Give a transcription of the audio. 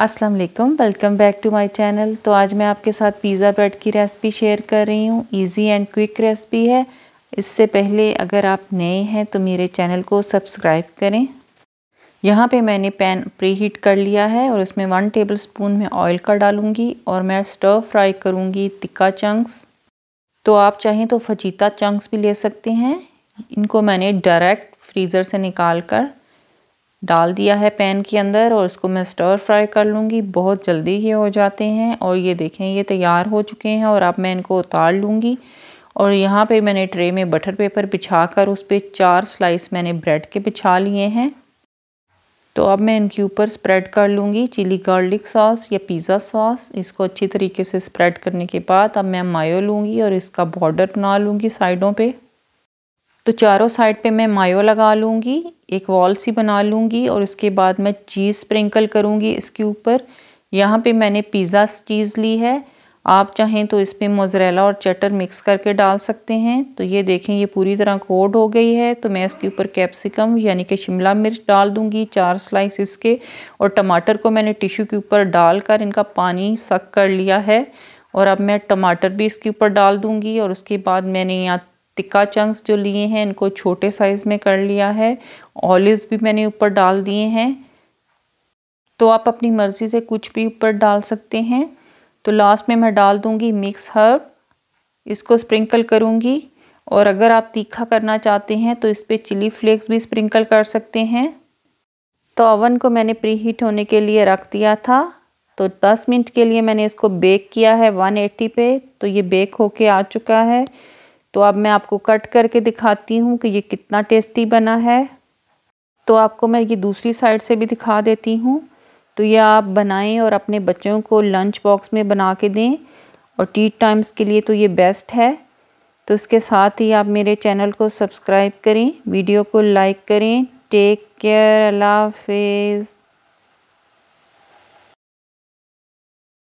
अस्सलाम वालेकुम welcome back to my channel तो आज मैं आपके साथ पिज़्ज़ा ब्रेड की रेसिपी शेयर कर रही हूँ इजी एंड क्विक रेसिपी है इससे पहले अगर आप नए हैं तो मेरे चैनल को सब्सक्राइब करें यहाँ पे मैंने पैन प्री हीट कर लिया है और उसमें वन टेबल स्पून में ऑयल का डालूँगी और मैं स्टर्व फ्राई करूँगी तिक्का चंक्स तो आप चाहें तो फचीता चंक्स भी ले सकते हैं इनको मैंने डायरेक्ट फ्रीज़र से निकाल कर डाल दिया है पैन के अंदर और इसको मैं स्टर फ्राई कर लूँगी बहुत जल्दी ये हो जाते हैं और ये देखें ये तैयार हो चुके हैं और अब मैं इनको उतार लूँगी और यहाँ पे मैंने ट्रे में बटर पेपर बिछा कर उस पर चार स्लाइस मैंने ब्रेड के बिछा लिए हैं तो अब मैं इनके ऊपर स्प्रेड कर लूँगी चिली गार्लिक सॉस या पिज़्ज़ा सॉस इसको अच्छी तरीके से स्प्रेड करने के बाद अब मैं मायो लूँगी और इसका बॉर्डर बना लूँगी साइडों पर तो चारों साइड पे मैं मायो लगा लूँगी एक वॉल सी बना लूँगी और उसके बाद मैं चीज़ स्प्रिंकल करूँगी इसके ऊपर यहाँ पे मैंने पिज़्ज़ा चीज़ ली है आप चाहें तो इस पर मोजरेला और चटर मिक्स करके डाल सकते हैं तो ये देखें ये पूरी तरह कोड हो गई है तो मैं इसके ऊपर कैप्सिकम यानी कि शिमला मिर्च डाल दूँगी चार स्लाइस इसके और टमाटर को मैंने टिश्यू के ऊपर डालकर इनका पानी सक कर लिया है और अब मैं टमाटर भी इसके ऊपर डाल दूंगी और उसके बाद मैंने यहाँ तिक्का चंक्स जो लिए हैं इनको छोटे साइज़ में कर लिया है ऑलिव भी मैंने ऊपर डाल दिए हैं तो आप अपनी मर्ज़ी से कुछ भी ऊपर डाल सकते हैं तो लास्ट में मैं डाल दूँगी मिक्स हर्ब इसको स्प्रिंकल करूँगी और अगर आप तीखा करना चाहते हैं तो इस पर चिली फ्लेक्स भी स्प्रिंकल कर सकते हैं तो ओवन को मैंने प्री हीट होने के लिए रख दिया था तो 10 मिनट के लिए मैंने इसको बेक किया है 180 पे तो ये बेक होके आ चुका है तो अब मैं आपको कट करके दिखाती हूँ कि ये कितना टेस्टी बना है तो आपको मैं ये दूसरी साइड से भी दिखा देती हूँ तो ये आप बनाएं और अपने बच्चों को लंच बॉक्स में बना के दें और टी टाइम्स के लिए तो ये बेस्ट है तो इसके साथ ही आप मेरे चैनल को सब्सक्राइब करें वीडियो को लाइक करें टेक केयर अल्लाह हाफिज़